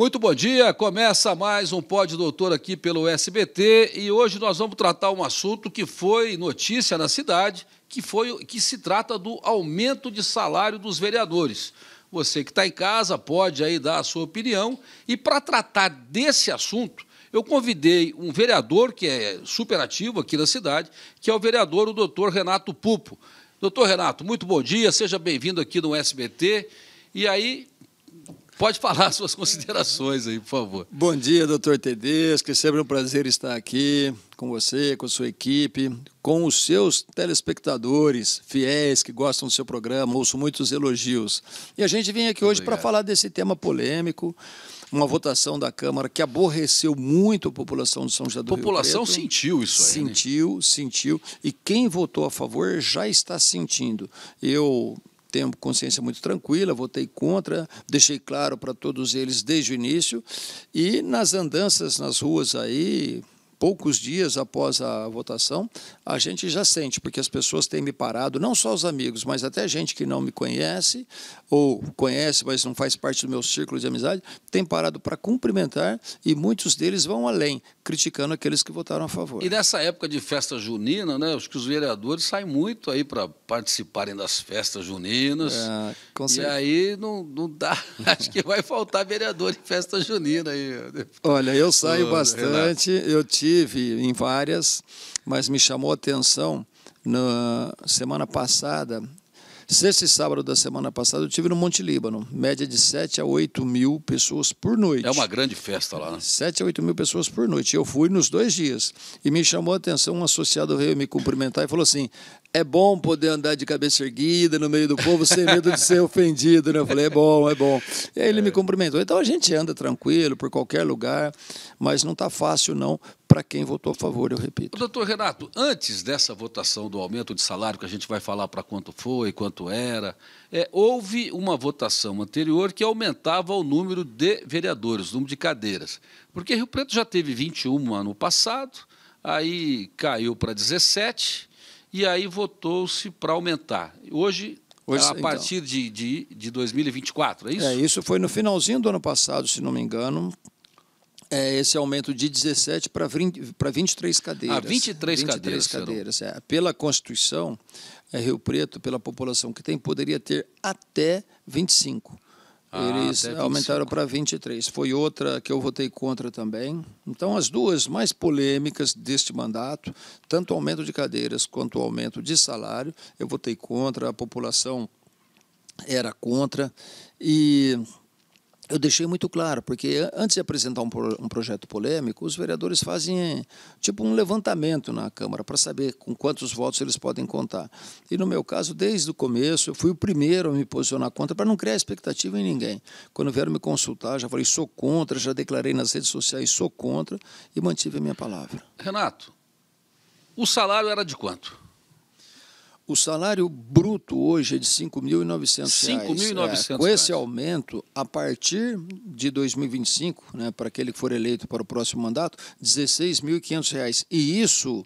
Muito bom dia. Começa mais um Pod Doutor aqui pelo SBT e hoje nós vamos tratar um assunto que foi notícia na cidade, que foi que se trata do aumento de salário dos vereadores. Você que está em casa pode aí dar a sua opinião e para tratar desse assunto eu convidei um vereador que é superativo aqui na cidade, que é o vereador o doutor Renato Pupo. Doutor Renato, muito bom dia, seja bem-vindo aqui no SBT. E aí, Pode falar suas considerações aí, por favor. Bom dia, doutor Tedesco. É sempre um prazer estar aqui com você, com a sua equipe, com os seus telespectadores fiéis que gostam do seu programa. Ouço muitos elogios. E a gente vem aqui hoje para falar desse tema polêmico uma votação da Câmara que aborreceu muito a população de São José do a população Rio Preto. sentiu isso aí. Né? Sentiu, né? sentiu. E quem votou a favor já está sentindo. Eu tenho consciência muito tranquila, votei contra, deixei claro para todos eles desde o início. E nas andanças nas ruas aí, poucos dias após a votação, a gente já sente, porque as pessoas têm me parado, não só os amigos, mas até gente que não me conhece, ou conhece, mas não faz parte do meu círculo de amizade, tem parado para cumprimentar e muitos deles vão além criticando aqueles que votaram a favor. E nessa época de festa junina, né, acho que os vereadores saem muito aí para participarem das festas juninas. É, com E aí não, não dá, acho que vai faltar vereador em festa junina. Aí. Olha, eu saio bastante, Renato. eu tive em várias, mas me chamou a atenção, na semana passada, Sexta e sábado da semana passada eu tive no Monte Líbano, média de 7 a 8 mil pessoas por noite. É uma grande festa lá, né? 7 a 8 mil pessoas por noite. Eu fui nos dois dias e me chamou a atenção um associado veio me cumprimentar e falou assim: é bom poder andar de cabeça erguida no meio do povo sem medo de ser ofendido, né? Eu falei, é bom, é bom. E aí ele me é. cumprimentou. Então a gente anda tranquilo por qualquer lugar, mas não está fácil não para quem votou a favor, eu repito. Doutor Renato, antes dessa votação do aumento de salário, que a gente vai falar para quanto foi, quanto era, é, houve uma votação anterior que aumentava o número de vereadores, o número de cadeiras. Porque Rio Preto já teve 21 ano passado, aí caiu para 17 e aí votou-se para aumentar. Hoje, Hoje a então. partir então, de, de, de 2024, é isso? É, isso foi no finalzinho do ano passado, se não me engano, é esse aumento de 17 para 20, para 23 cadeiras. Ah, 23, 23 cadeiras. cadeiras é. Pela Constituição, é Rio Preto, pela população que tem, poderia ter até 25. Ah, Eles aumentaram para 23. Foi outra que eu votei contra também. Então, as duas mais polêmicas deste mandato, tanto o aumento de cadeiras quanto o aumento de salário, eu votei contra, a população era contra. E eu deixei muito claro, porque antes de apresentar um, pro, um, projeto polêmico, os vereadores fazem tipo um levantamento na Câmara para saber com quantos votos eles podem contar. E no meu caso, desde o começo, eu fui o primeiro a me posicionar contra para não criar expectativa em ninguém. Quando vieram me consultar, já falei sou contra, já declarei nas redes sociais sou contra e mantive a minha palavra. Renato, o salário era de quanto? O salário bruto hoje é de R$ 5.900. 5.900. É, com esse aumento, a partir de 2025, né, para aquele que for eleito para o próximo mandato, R$ 16.500. E isso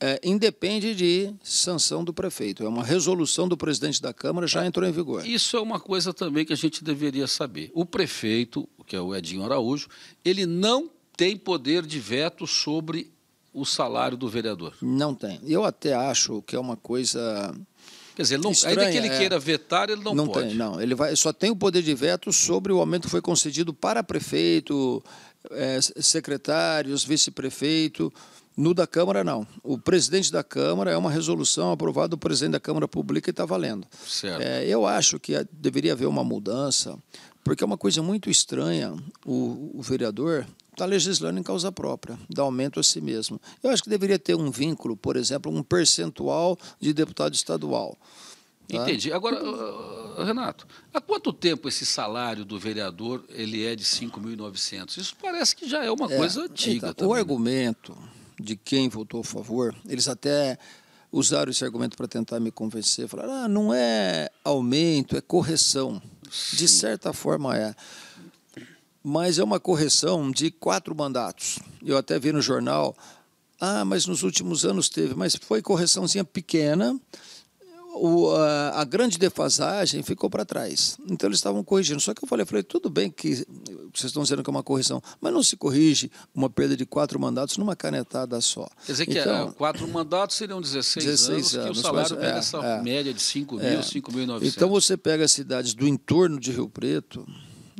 é, independe de sanção do prefeito. É uma resolução do presidente da Câmara, já é, entrou em vigor. Isso é uma coisa também que a gente deveria saber. O prefeito, que é o Edinho Araújo, ele não tem poder de veto sobre o salário do vereador. Não tem. Eu até acho que é uma coisa. Quer dizer, não, estranha, ainda que ele é... queira vetar, ele não, não pode. Tem, não, ele vai, só tem o poder de veto sobre o aumento que foi concedido para prefeito, é, secretários, vice-prefeito. No da Câmara, não. O presidente da Câmara é uma resolução aprovada, o presidente da Câmara publica e está valendo. É, eu acho que deveria haver uma mudança porque é uma coisa muito estranha o, o vereador tá legislando em causa própria, dá aumento a si mesmo. Eu acho que deveria ter um vínculo, por exemplo, um percentual de deputado estadual. Tá? Entendi. Agora, Renato, há quanto tempo esse salário do vereador ele é de 5.900? Isso parece que já é uma é, coisa antiga. Então, o argumento de quem votou a favor, eles até usaram esse argumento para tentar me convencer, falaram, ah, não é aumento, é correção. De certa forma é. Mas é uma correção de quatro mandatos. Eu até vi no jornal, ah, mas nos últimos anos teve, mas foi correçãozinha pequena o, a, a, grande defasagem ficou para trás. Então eles estavam corrigindo. Só que eu falei, eu falei, tudo bem que vocês estão dizendo que é uma correção, mas não se corrige uma perda de quatro mandatos numa canetada só. Quer dizer então, que é, quatro mandatos seriam 16, 16 anos, anos, que o salário pega é, essa é, média de 5 mil, é. 5.900. Então você pega as cidades do entorno de Rio Preto,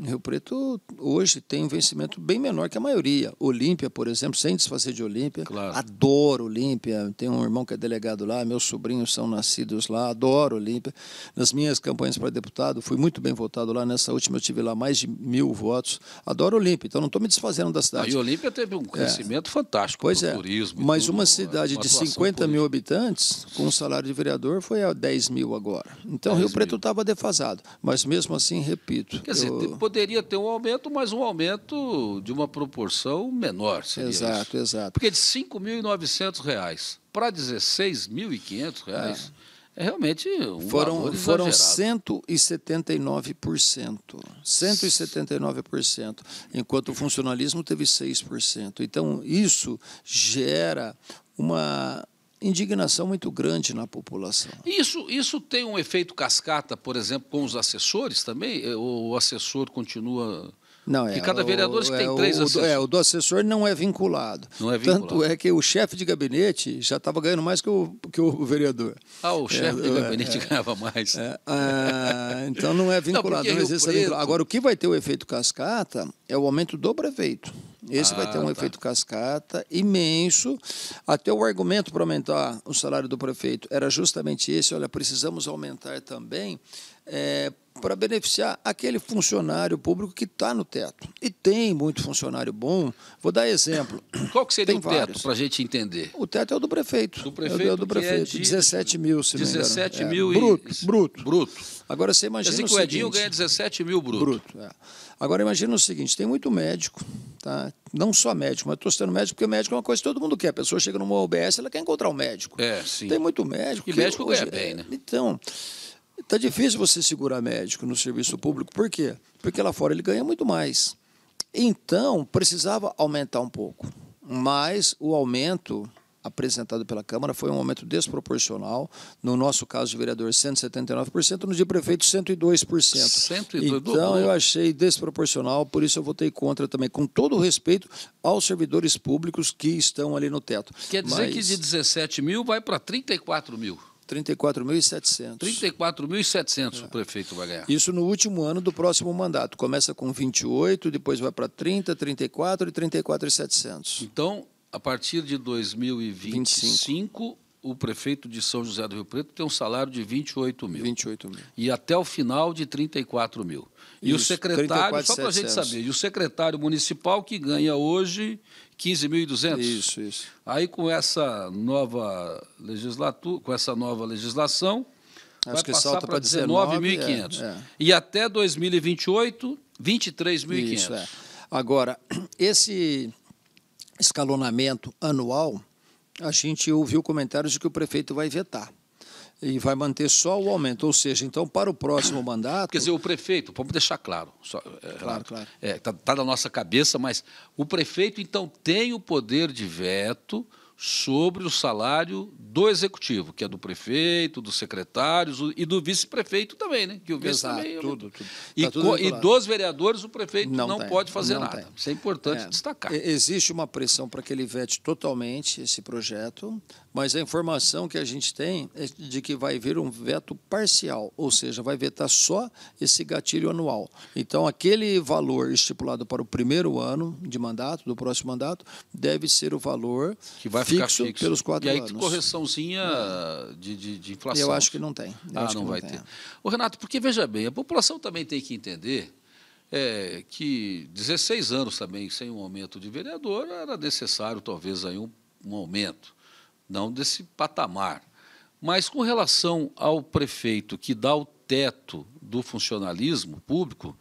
Rio Preto hoje tem um vencimento bem menor que a maioria. Olímpia, por exemplo, sem desfazer de Olímpia. Claro. Adoro Olímpia. Tenho um irmão que é delegado lá, meus sobrinhos são nascidos lá, adoro Olímpia. Nas minhas campanhas para deputado, fui muito bem votado lá. Nessa última eu tive lá mais de mil votos. Adoro Olímpia, então não estou me desfazendo da cidade. E Olímpia teve um é. crescimento é. fantástico pois é. turismo. Mas tudo, uma né? cidade uma de 50 mil habitantes, com o salário de vereador, foi a 10 mil agora. Então Rio Preto estava defasado. Mas mesmo assim, repito. Quer eu... dizer, poderia ter um aumento, mas um aumento de uma proporção menor. Seria exato, isso. exato. Porque de R$ 5.900 para R$ 16.500 é. é realmente um Foram, foram 179%. 179%. Enquanto o funcionalismo teve 6%. Então, isso gera uma indignação muito grande na população. Isso, isso tem um efeito cascata, por exemplo, com os assessores também? Eh, o assessor continua não, é, que cada vereador é o, tem três o, assessores. É, o do assessor não é vinculado. Não é vinculado. Tanto é que o chefe de gabinete já estava ganhando mais que o, que o vereador. Ah, o chefe é, de é, gabinete ganhava mais. Ah, então não é vinculado. Não, não existe preto... vinculado. Agora, o que vai ter o efeito cascata é o aumento do prefeito. Esse ah, vai ter ah, um tá. efeito cascata imenso. Até o argumento para aumentar o salário do prefeito era justamente esse: olha, precisamos aumentar também é, para beneficiar aquele funcionário público que está no teto. E tem muito funcionário bom. Vou dar exemplo. Qual que seria tem o vários. teto, para a gente entender? O teto é o do prefeito. Do é prefeito é o do é prefeito. É de... 17 mil, se 17 não me engano. É, mil é. e... Bruto, bruto. Bruto. Agora você imagina o seguinte... Edinho ganha 17 mil bruto. Bruto, é. Agora imagina o seguinte, tem muito médico, tá? não só médico, mas estou citando médico porque médico é uma coisa que todo mundo quer. A pessoa chega numa OBS, ela quer encontrar um médico. É, sim. Tem muito médico. E médico hoje... ganha bem, né? Então... Está difícil você segurar médico no serviço público. Por quê? Porque lá fora ele ganha muito mais. Então, precisava aumentar um pouco. Mas o aumento apresentado pela Câmara foi um aumento desproporcional. No nosso caso, de vereador, 179%, no de prefeito, 102%. 102 então, eu achei desproporcional, por isso eu votei contra também, com todo o respeito aos servidores públicos que estão ali no teto. Quer dizer Mas... que de 17 mil vai para 34 mil? 34.700. 34.700 é. o prefeito vai ganhar. Isso no último ano do próximo mandato. Começa com 28, depois vai para 30, 34 e 34.700. Então, a partir de 2025, 25 o prefeito de São José do Rio Preto tem um salário de 28 mil. 28 mil. E até o final de 34 mil. E Isso, o secretário, 34, só para a gente saber, e o secretário municipal que ganha hoje 15.200? Isso, isso. Aí com essa nova legislatura, com essa nova legislação, Acho vai passar para 19.500. É, é. E até 2028, 23.500. É. Agora, esse escalonamento anual a gente ouviu comentários de que o prefeito vai vetar e vai manter só o aumento, ou seja, então para o próximo mandato. Quer dizer, o prefeito, vamos deixar claro, só, é, claro, claro. Está é, tá, tá na nossa cabeça, mas o prefeito então tem o poder de veto sobre o salário do executivo, que é do prefeito, dos secretários e do vice-prefeito também, né? Que o vice Exato, também, é tudo, tudo. E, tá tudo e, dos vereadores o prefeito não, não tem, pode fazer não nada. Tem. Isso é importante é, destacar. Existe uma pressão para que ele vete totalmente esse projeto, mas a informação que a gente tem é de que vai vir um veto parcial, ou seja, vai vetar só esse gatilho anual. Então, aquele valor estipulado para o primeiro ano de mandato, do próximo mandato, deve ser o valor que vai fixo, fixo, pelos quatro anos. E aí, anos. correçãozinha de, de, de, inflação. Eu acho que não tem. Eu ah, não, vai ter. o Renato, porque veja bem, a população também tem que entender é, que 16 anos também sem um aumento de vereador era necessário talvez aí um, um aumento, não desse patamar. Mas com relação ao prefeito que dá o teto do funcionalismo público,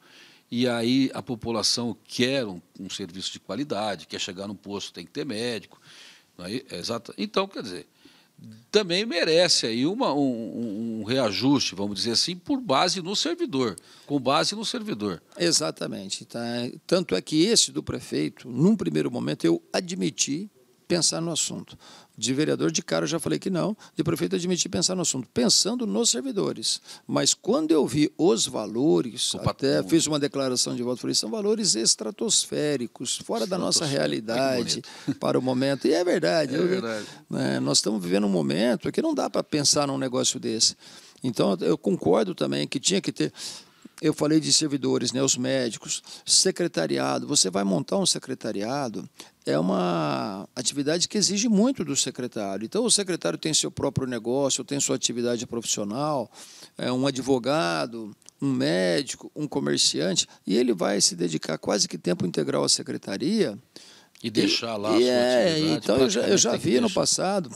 e aí a população quer um, um serviço de qualidade, quer chegar no posto, tem que ter médico, Aí, é é exato. Então, quer dizer, também merece aí uma, um, um, reajuste, vamos dizer assim, por base no servidor, com base no servidor. Exatamente. Tá? Tanto é que esse do prefeito, num primeiro momento, eu admiti pensar no assunto. De vereador de cara eu já falei que não, de prefeito admiti pensar no assunto, pensando nos servidores. Mas quando eu vi os valores, até fiz uma declaração de voto, falei, são valores estratosféricos, fora da nossa realidade para o momento. E é verdade. É eu, verdade. Né, nós estamos vivendo um momento que não dá para pensar num negócio desse. Então, eu concordo também que tinha que ter. Eu falei de servidores, né, os médicos, secretariado. Você vai montar um secretariado, é uma atividade que exige muito do secretário. Então, o secretário tem seu próprio negócio, tem sua atividade profissional, é um advogado, um médico, um comerciante, e ele vai se dedicar quase que tempo integral à secretaria. E deixar lá e, a é, Então, eu já, eu já é vi no passado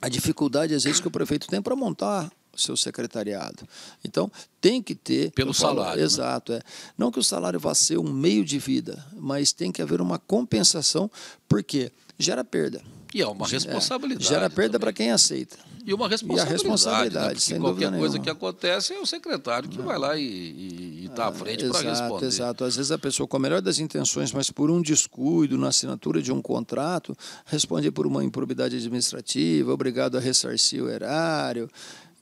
a dificuldade, às vezes, que o prefeito tem para montar seu secretariado. Então, tem que ter. Pelo salário. né? Exato. É. Não que o salário vá ser um meio de vida, mas tem que haver uma compensação, porque gera perda. E é uma é, responsabilidade. É, gera perda para quem aceita. E uma responsabilidade. E a responsabilidade, né? sem qualquer coisa nenhuma. que acontece é o secretário que Não. vai lá e está à ah, frente para responder. Exato, às vezes a pessoa com a melhor das intenções, mas por um descuido na assinatura de um contrato, responde por uma improbidade administrativa, obrigado a ressarcir o erário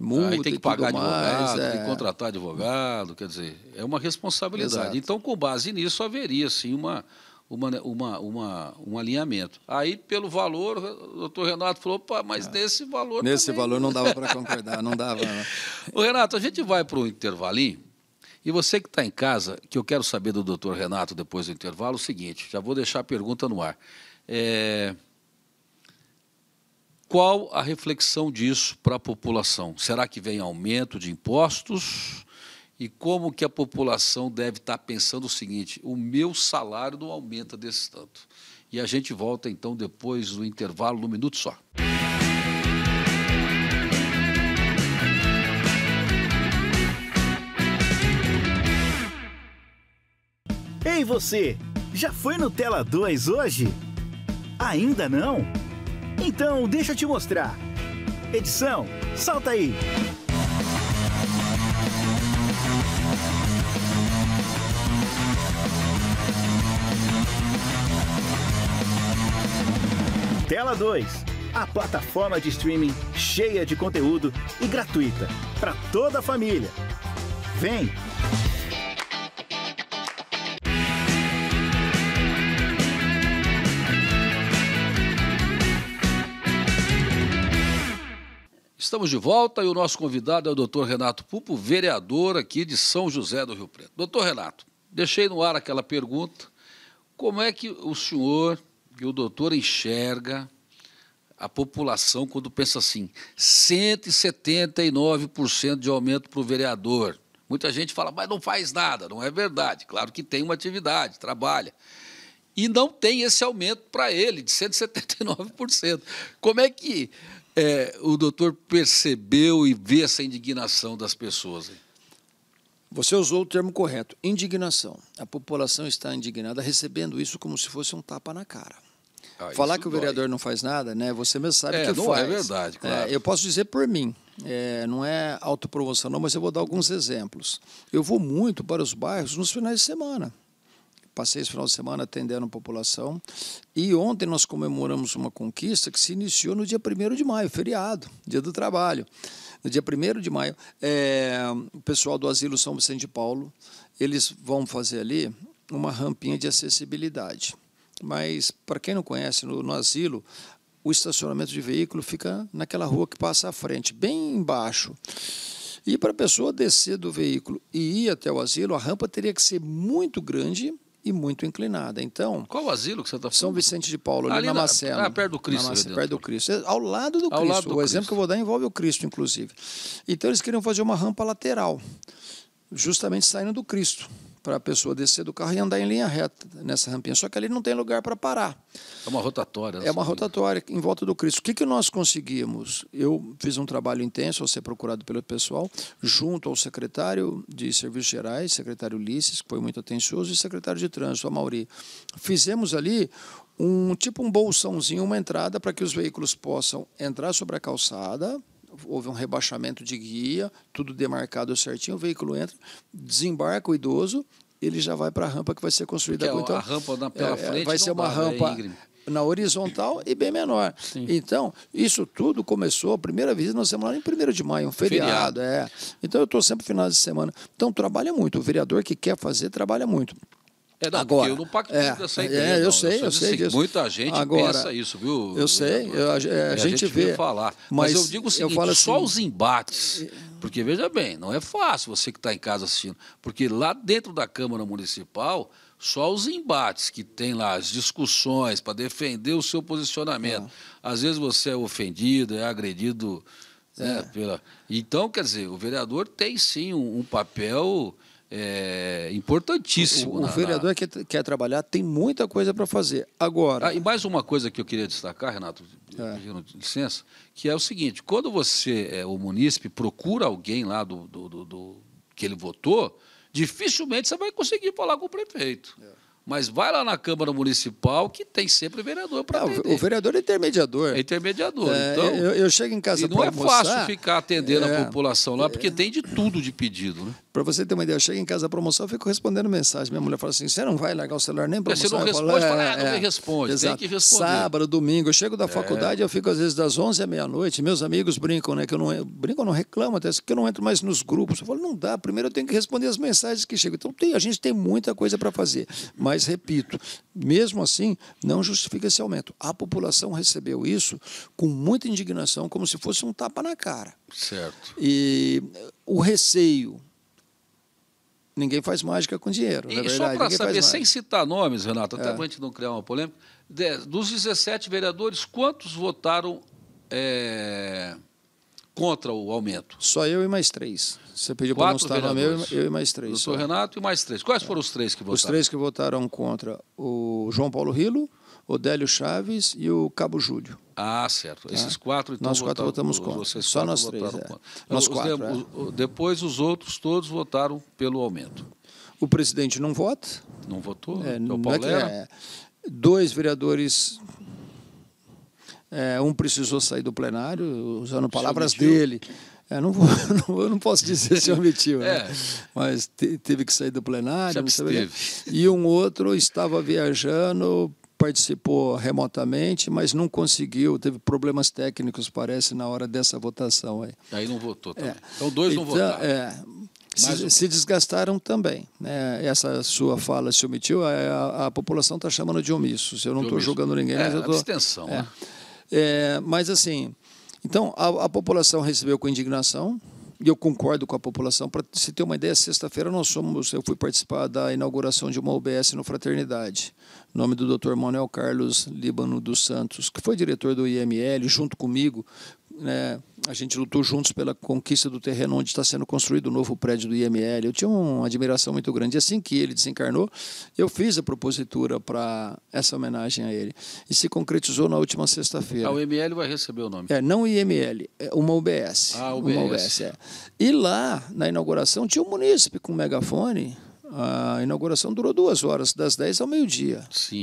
multa Aí tem que pagar advogado, é... tem que é. contratar advogado, quer dizer, é uma responsabilidade. Exato. Então, com base nisso, haveria sim uma, uma, né, uma, uma, um alinhamento. Aí, pelo valor, o doutor Renato falou, mas é. nesse valor. Nesse também... valor não dava para concordar, não dava. Né? Renato, a gente vai para o intervalinho. E você que está em casa, que eu quero saber do doutor Renato depois do intervalo, é o seguinte: já vou deixar a pergunta no ar. É... Qual a reflexão disso para a população? Será que vem aumento de impostos? e como que a população deve estar pensando o seguinte: o meu salário não aumenta desse tanto. E a gente volta então depois do intervalo, num minuto só. Ei você, já foi no Tela 2 hoje? Ainda não? Então deixa eu te mostrar. Edição, salta aí! Tela 2, a plataforma de streaming cheia de conteúdo e gratuita para toda a família. Vem! Estamos de volta e o nosso convidado é o doutor Renato Pupo, vereador aqui de São José do Rio Preto. Doutor Renato, deixei no ar aquela pergunta: como é que o senhor que o doutor enxerga a população quando pensa assim: 179% de aumento para o vereador. Muita gente fala, mas não faz nada. Não é verdade. Claro que tem uma atividade, trabalha. E não tem esse aumento para ele, de 179%. Como é que é, o doutor percebeu e vê essa indignação das pessoas? Hein? Você usou o termo correto, indignação. A população está indignada recebendo isso como se fosse um tapa na cara. Ah, Falar que o vereador dói. não faz nada, né? Você mesmo sabe é, que não é faz. É verdade, claro. É, eu posso dizer por mim. É, não é autopromoção, não, mas eu vou dar alguns exemplos. Eu vou muito para os bairros nos finais de semana. Passei esse final de semana atendendo a população. E ontem nós comemoramos uma conquista que se iniciou no dia 1 de maio, feriado, dia do trabalho. No dia 1 de maio, é, o pessoal do Asilo São Vicente de Paulo, eles vão fazer ali uma rampinha de acessibilidade. Mas, para quem não conhece, no, no asilo, o estacionamento de veículo fica naquela rua que passa à frente, bem embaixo. E para a pessoa descer do veículo e ir até o asilo, a rampa teria que ser muito grande e muito inclinada. Então, qual o asilo que você está falando? São Vicente de Paulo, ali, ali na, na Ah, perto do Cristo. Macena, perto do Cristo. É, ao lado do Ao Cristo. Lado do o Cristo. exemplo que eu vou dar envolve o Cristo, inclusive. Então, eles queriam fazer uma rampa lateral, justamente saindo do Cristo para a pessoa descer do carro e andar em linha reta nessa rampinha. Só que ali não tem lugar para parar. É uma rotatória. Né, é uma rotatória em volta do Cristo. O que, que nós conseguimos? Eu fiz um trabalho intenso, ao ser procurado pelo pessoal, junto ao secretário de Serviços Gerais, secretário Ulisses, que foi muito atencioso, e secretário de Trânsito, a Mauri. Fizemos ali um tipo um bolsãozinho, uma entrada para que os veículos possam entrar sobre a calçada, houve um rebaixamento de guia, tudo demarcado certinho, o veículo entra, desembarca o idoso, ele já vai para a rampa que vai ser construída. É então, a rampa na, pela é, é frente vai ser uma dá, né, rampa na horizontal e bem menor. Sim. Então, isso tudo começou, a primeira vez nós estamos lá em 1 de maio, um feriado. feriado. É. Então, eu estou sempre final de semana. Então, trabalha muito. O vereador que quer fazer, trabalha muito. É, não, Agora, eu não pacto é, dessa é, ideia. É, eu não. sei, eu, eu sei assim, disso. Muita gente Agora, pensa isso, viu? Eu sei, é, eu, a, a, é, a, gente, vê, falar. Mas, mas eu digo o seguinte, assim, só os embates... Porque, veja bem, não é fácil você que está em casa assistindo. Porque lá dentro da Câmara Municipal, só os embates que tem lá, as discussões para defender o seu posicionamento. É. Às vezes você é ofendido, é agredido. Né, é. pela... Então, quer dizer, o vereador tem sim um, um papel é, importantíssimo. O, na, vereador na... que quer trabalhar tem muita coisa para fazer. Agora. Ah, e mais uma coisa que eu queria destacar, Renato, é. licença, que é o seguinte: quando você, é, o munícipe, procura alguém lá do, do, do, do, que ele votou, dificilmente você vai conseguir falar com o prefeito. É. Mas vai lá na Câmara Municipal que tem sempre vereador para atender. O vereador é intermediador. É intermediador. É, então, eu, eu, chego em casa para almoçar... não é fácil ficar atendendo é, a população lá, é. porque é, tem de tudo de pedido. Né? Para você ter uma ideia, eu chego em casa para almoçar, e fico respondendo mensagem. Minha mulher fala assim, você não vai largar o celular nem para é, almoçar? Você não responde, fala, é, ah, não me responde, exato. tem que responder. Sábado, domingo, eu chego da faculdade, eu fico às vezes das 11 à meia-noite, meus amigos brincam, né, que eu não... Brincam, não reclamam até, que eu não entro mais nos grupos. Eu falo, não dá, primeiro eu tenho que responder as mensagens que chegam. Então, tem, a gente tem muita coisa para fazer, mas mas, repito, mesmo assim, não justifica esse aumento. A população recebeu isso com muita indignação, como se fosse um tapa na cara. Certo. E o receio. Ninguém faz mágica com dinheiro. É e, só para saber, sem citar nomes, Renato, até é. para a gente não criar uma polêmica, dos 17 vereadores, quantos votaram é, contra o aumento? Só eu e mais três. Você pediu para não estar no mesma, eu e mais três. Doutor só. Renato e mais três. Quais foram os três que votaram? Os três que votaram contra o João Paulo Rilo, o Délio Chaves e o Cabo Júlio. Ah, certo. Tá? Esses quatro, então, Nós quatro votamos contra. Vocês só nós três, é. contra. Nós os quatro, de, é. Depois os outros todos votaram pelo aumento. O presidente não vota. Não votou? É, é não é, é Dois vereadores é, um precisou sair do plenário, usando palavras dele, é, não vou, não, eu não posso dizer se omitiu, né? é. né? mas te, teve que sair do plenário. E um outro estava viajando, participou remotamente, mas não conseguiu, teve problemas técnicos, parece, na hora dessa votação. Aí, aí não votou. É. também É. Então, dois então, não votaram. É. Se, um... se, desgastaram também. Né? Essa sua fala se omitiu, a, a população está chamando de omissos. Eu não estou julgando ninguém, é, mas eu estou. Abstenção, é. né? É, mas assim, então, a, a população recebeu com indignação, e eu concordo com a população. Para se ter uma ideia, sexta-feira nós somos, eu fui participar da inauguração de uma UBS no Fraternidade, nome do Dr. Manuel Carlos Líbano dos Santos, que foi diretor do IML, junto comigo, né, a gente lutou juntos pela conquista do terreno onde está sendo construído o novo prédio do IML. Eu tinha uma admiração muito grande. E assim que ele desencarnou, eu fiz a propositura para essa homenagem a ele. E se concretizou na última sexta-feira. A ah, UML vai receber o nome. É, não IML, é uma UBS. Ah, UBS. Uma UBS é. E lá, na inauguração, tinha um munícipe com um megafone a inauguração durou duas horas, das 10 ao meio-dia.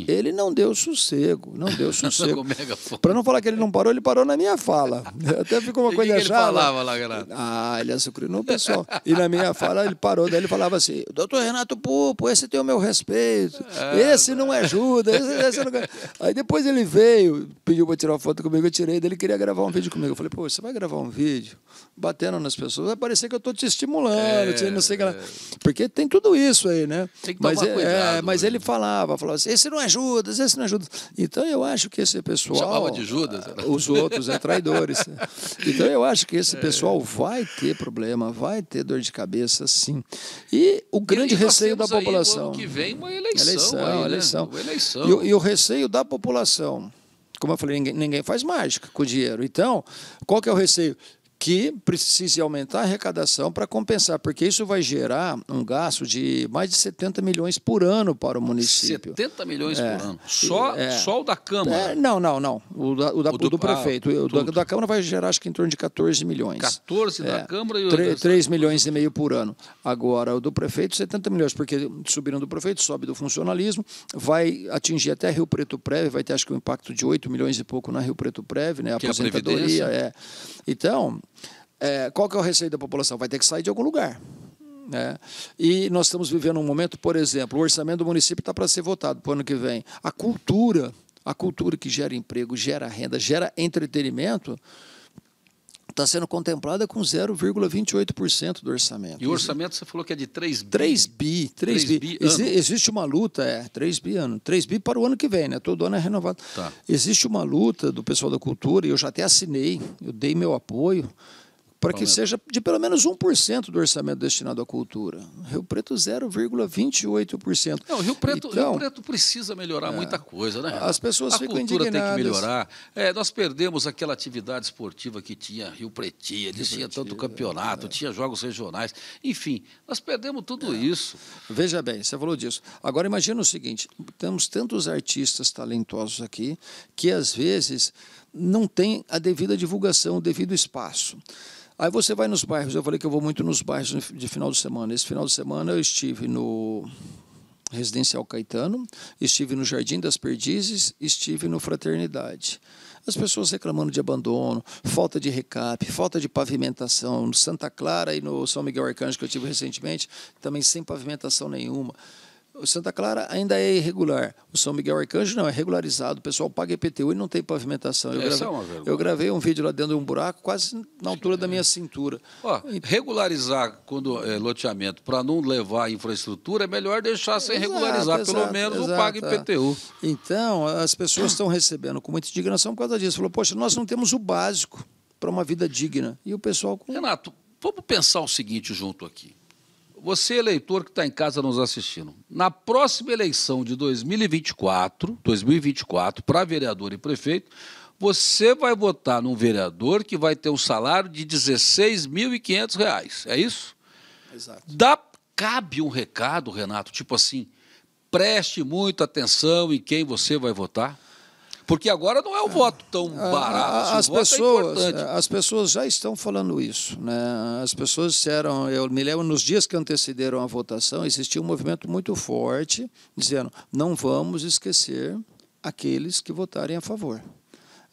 Ele não deu sossego, não deu sossego. É para não falar que ele não parou, ele parou na minha fala. Até ficou uma e coisa chata. ele falava lá, Renato? Ah, ele açucrinou é o pessoal. E na minha fala ele parou, daí ele falava assim: Doutor Renato Pupo, esse tem o meu respeito, é, esse não ajuda. Esse, esse não... Aí depois ele veio, pediu para tirar uma foto comigo, eu tirei, daí ele queria gravar um vídeo comigo. Eu falei: Pô, você vai gravar um vídeo batendo nas pessoas, vai parecer que eu estou te estimulando, é, não sei o que Porque tem tudo isso isso aí, né? Tem que mas, tomar é, é, cuidado. É, mas ele né? falava, falava assim, esse não é Judas, esse não é Judas. Então eu acho que esse pessoal... Chamava de Judas. Ah, os outros, é traidores. Né? então eu acho que esse é. pessoal vai ter problema, vai ter dor de cabeça, sim. E o grande e, receio da população... que vem uma eleição. Eleição, aí, né? eleição. eleição. E, o, e o receio da população como eu falei, ninguém, ninguém, faz mágica com dinheiro. Então, qual que é o receio? que precise aumentar a arrecadação para compensar, porque isso vai gerar um gasto de mais de 70 milhões por ano para o município. 70 milhões é. por ano? Só, é. só o da Câmara? É, não, não, não. O, da, o, da, o do, do, prefeito. Ah, o da, da, Câmara vai gerar acho que em torno de 14 milhões. 14 da é. Câmara e o 3, 3 milhões e meio por ano. Agora, o do prefeito, 70 milhões, porque subiram do prefeito, sobe do funcionalismo, vai atingir até Rio Preto Prévio, vai ter acho que um impacto de 8 milhões e pouco na Rio Preto Prévio, né? É a que aposentadoria. É. Então, é, qual que é o receio da população? Vai ter que sair de algum lugar. Né? E nós estamos vivendo um momento, por exemplo, o orçamento do município está para ser votado para o ano que vem. A cultura, a cultura que gera emprego, gera renda, gera entretenimento, está sendo contemplada com 0,28% do orçamento. E o orçamento você falou que é de 3 bi. 3 bi, 3, 3 bi. bi Ex existe uma luta, é, 3 bi ano, 3 bi para o ano que vem, né? Todo ano é renovado. Tá. Existe uma luta do pessoal da cultura, e eu já até assinei, eu dei meu apoio para que seja de pelo menos 1% do orçamento destinado à cultura. Rio Preto 0,28%. Não, Rio Preto, então, Rio Preto precisa melhorar é, muita coisa, né? As pessoas a ficam cultura tem que melhorar. É, nós perdemos aquela atividade esportiva que tinha Rio Pretia, tinha tanto campeonato, é. tinha jogos regionais. Enfim, nós perdemos tudo é. isso. Veja bem, você falou disso. Agora imagina o seguinte, temos tantos artistas talentosos aqui que às vezes não tem a devida divulgação, o devido espaço. Aí você vai nos bairros, eu falei que eu vou muito nos bairros de final de semana. Esse final de semana eu estive no Residencial Caetano, estive no Jardim das Perdizes, estive no Fraternidade. As pessoas reclamando de abandono, falta de recap, falta de pavimentação. No Santa Clara e no São Miguel Arcanjo, que eu tive recentemente, também sem pavimentação nenhuma. Santa Clara ainda é irregular. O São Miguel Arcanjo não, é regularizado. O pessoal paga IPTU e não tem pavimentação. Eu, gravei, é eu gravei, um vídeo lá dentro de um buraco, quase na altura da é. minha cintura. Ó, regularizar quando é, loteamento para não levar a infraestrutura, é melhor deixar sem regularizar. Exato, pelo menos exato, não paga é. IPTU. Então, as pessoas estão recebendo com muita indignação por causa disso. Falou, poxa, nós não temos o básico para uma vida digna. E o pessoal. Com... Renato, vamos pensar o seguinte junto aqui você eleitor que está em casa nos assistindo, na próxima eleição de 2024, 2024 para vereador e prefeito, você vai votar num vereador que vai ter um salário de R$ 16.500, é isso? Exato. Dá, cabe um recado, Renato, tipo assim, preste muita atenção em quem você vai votar? Porque agora não é o ah. voto tão ah, barato. Ah, assim, as é pessoas, é as pessoas já estão falando isso. Né? As pessoas disseram, eu me lembro, nos dias que antecederam a votação, existia um movimento muito forte dizendo: não vamos esquecer aqueles que votarem a favor.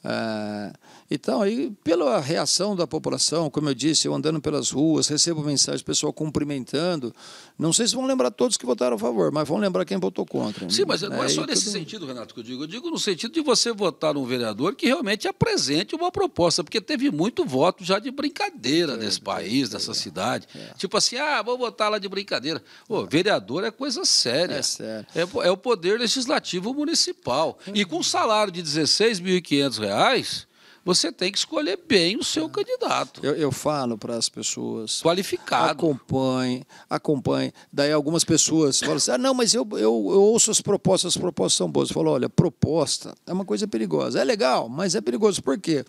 Eh, então, aí, pela reação da população, como eu disse, eu andando pelas ruas, recebo mensagem, pessoal cumprimentando. Não sei se vão lembrar todos que votaram a favor, mas vão lembrar quem votou contra. Né? Sim, mas não é, é só nesse tudo... sentido, Renato, que eu digo. Eu digo no sentido de você votar um vereador que realmente apresente uma proposta, porque teve muito voto já de brincadeira é, nesse país, nessa é, cidade. Tipo assim, ah, vou votar lá de brincadeira. Pô, é. vereador é coisa séria. É sério. É, é o poder legislativo municipal. E com um salário de R$ 16.500, você tem que escolher bem o seu é. candidato. Eu, eu falo para as pessoas. Qualificado. Acompanhe, acompanhe. Daí algumas pessoas falam assim: ah, não, mas eu, eu, eu ouço as propostas, as propostas são boas. Eu falo, olha, proposta é uma coisa perigosa. É legal, mas é perigoso. Por quê?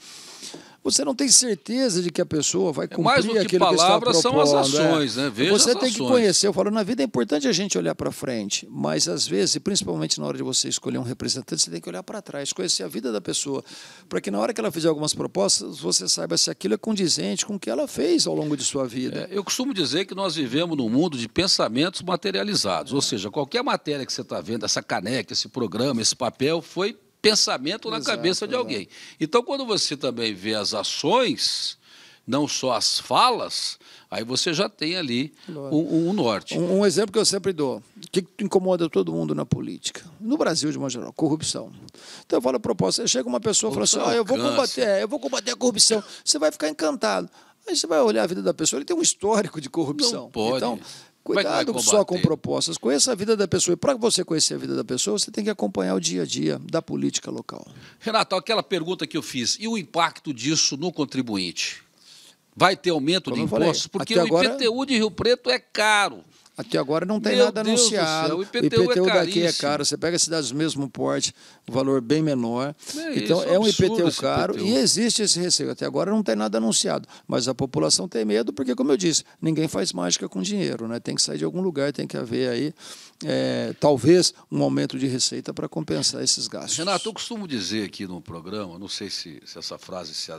você não tem certeza de que a pessoa vai é cumprir é que aquilo palavras que está propondo. são as né? ações, é. né? Veja você tem ações. que conhecer. Eu falo, na vida é importante a gente olhar para frente, mas às vezes, principalmente na hora de você escolher um representante, você tem que olhar para trás, conhecer a vida da pessoa, para que na hora que ela fizer algumas propostas, você saiba se aquilo é condizente com o que ela fez ao longo de sua vida. É, eu costumo dizer que nós vivemos num mundo de pensamentos materializados, ou seja, qualquer matéria que você está vendo, essa caneca, esse programa, esse papel, foi pensamento na Exato, cabeça de né? alguém. Então, quando você também vê as ações, não só as falas, aí você já tem ali um, um norte. Um, um, exemplo que eu sempre dou, que incomoda todo mundo na política, no Brasil de modo geral, corrupção. Então eu falo a proposta, chega uma pessoa e fala assim, ah, eu vou combater, é, eu vou combater a corrupção, você vai ficar encantado. Aí você vai olhar a vida da pessoa, ele tem um histórico de corrupção. Não pode. Então, é Cuidado é só com propostas. Conheça a vida da pessoa. E para você conhecer a vida da pessoa, você tem que acompanhar o dia a dia da política local. Renato, aquela pergunta que eu fiz, e o impacto disso no contribuinte? Vai ter aumento Como de impostos? Falei, porque o IPTU agora... de Rio Preto é caro. Até agora não tem Meu nada Deus anunciado. O IPTU, IPTU é daqui é caro. Você pega cidades do mesmo porte, um valor bem menor. É então isso, é, é um IPTU caro IPTU. e existe esse receio. Até agora não tem nada anunciado. Mas a população tem medo, porque, como eu disse, ninguém faz mágica com dinheiro. Né? Tem que sair de algum lugar, tem que haver aí, é, talvez, um aumento de receita para compensar esses gastos. Renato, eu costumo dizer aqui no programa, não sei se, se essa frase se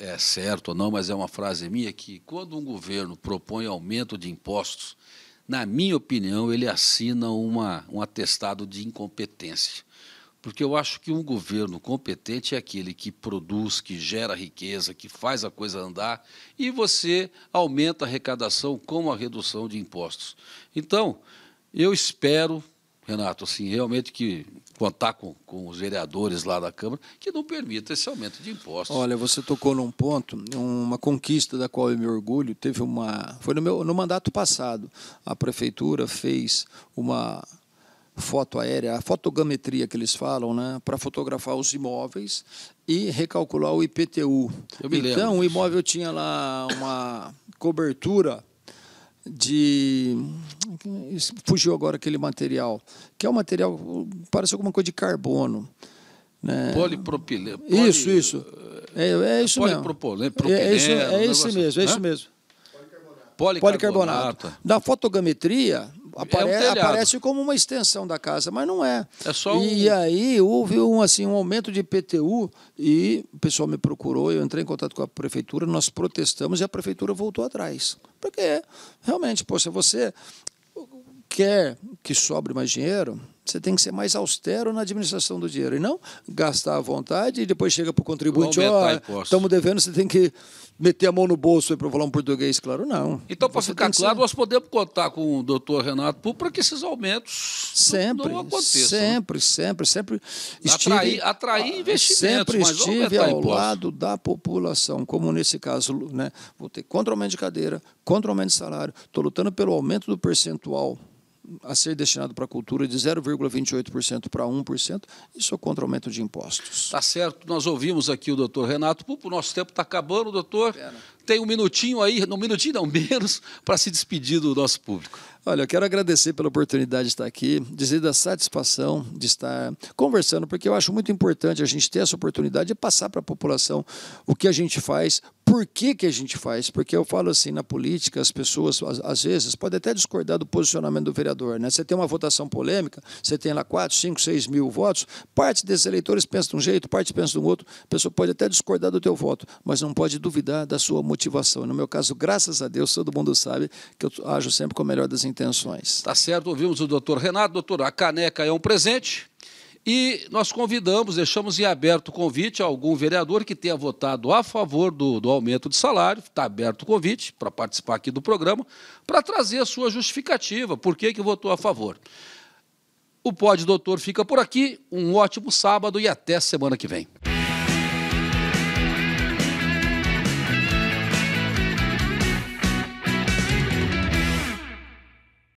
é certa ou não, mas é uma frase minha, que quando um governo propõe aumento de impostos, na minha opinião, ele assina uma, um atestado de incompetência. Porque eu acho que um governo competente é aquele que produz, que gera riqueza, que faz a coisa andar e você aumenta a arrecadação com a redução de impostos. Então, eu espero, Renato, assim, realmente que contar com, com os vereadores lá da Câmara, que não permita esse aumento de impostos. Olha, você tocou num ponto, uma conquista da qual eu me orgulho, teve uma. Foi no, meu, no mandato passado. A prefeitura fez uma foto aérea, a fotogrametria que eles falam, né, para fotografar os imóveis e recalcular o IPTU. então, o imóvel tinha lá uma cobertura de. Fugiu agora aquele material, que é um material, parece alguma coisa de carbono. Né? Polipropileno. Poli... Isso, isso. É, é isso Polipropileno, é, é é mesmo. É, isso, é um esse mesmo, é isso mesmo. Policarbonato. Policarbonato. Na fotogrametria, apare, é um aparece como uma extensão da casa, mas não é. É só um... E aí houve um, assim, um aumento de IPTU e o pessoal me procurou, eu entrei em contato com a prefeitura, nós protestamos e a prefeitura voltou atrás. Porque realmente, pô, se você quer que sobre mais dinheiro, você tem que ser mais austero na administração do dinheiro. E não gastar à vontade e depois chega para o contribuinte, ó, estamos devendo, você tem que meter a mão no bolso para falar um português, claro, não. Então, para ficar claro, ser... nós podemos contar com o doutor Renato Pupo para que esses aumentos sempre, não aconteçam. Né? Sempre, sempre, sempre. Estive, atrair, atrair investimentos. Sempre estive ao imposto. lado da população, como nesse caso, né? Vou ter contra o aumento de cadeira, contra o aumento de salário, estou lutando pelo aumento do percentual a ser destinado para a cultura de 0,28% para 1%, isso é contra o aumento de impostos. Está certo, nós ouvimos aqui o doutor Renato Pupo, o nosso tempo está acabando, doutor. Pena. Tem um minutinho aí, não um minutinho não, menos, para se despedir do nosso público. Olha, eu quero agradecer pela oportunidade de estar aqui, dizer da satisfação de estar conversando, porque eu acho muito importante a gente ter essa oportunidade de passar para a população o que a gente faz, por que, que a gente faz? Porque eu falo assim, na política, as pessoas, às, vezes, podem até discordar do posicionamento do vereador. Né? Você tem uma votação polêmica, você tem lá 4, 5, 6 mil votos, parte desses eleitores pensa de um jeito, parte pensa de um outro. A pessoa pode até discordar do teu voto, mas não pode duvidar da sua motivação. No meu caso, graças a Deus, todo mundo sabe que eu ajo sempre com o melhor das intenções. Tá certo, ouvimos o doutor Renato. Doutor, a caneca é um presente. E nós convidamos, deixamos em aberto o convite a algum vereador que tenha votado a favor do, do aumento de salário, está aberto o convite para participar aqui do programa, para trazer a sua justificativa, por que, que votou a favor. O Pode Doutor fica por aqui, um ótimo sábado e até semana que vem.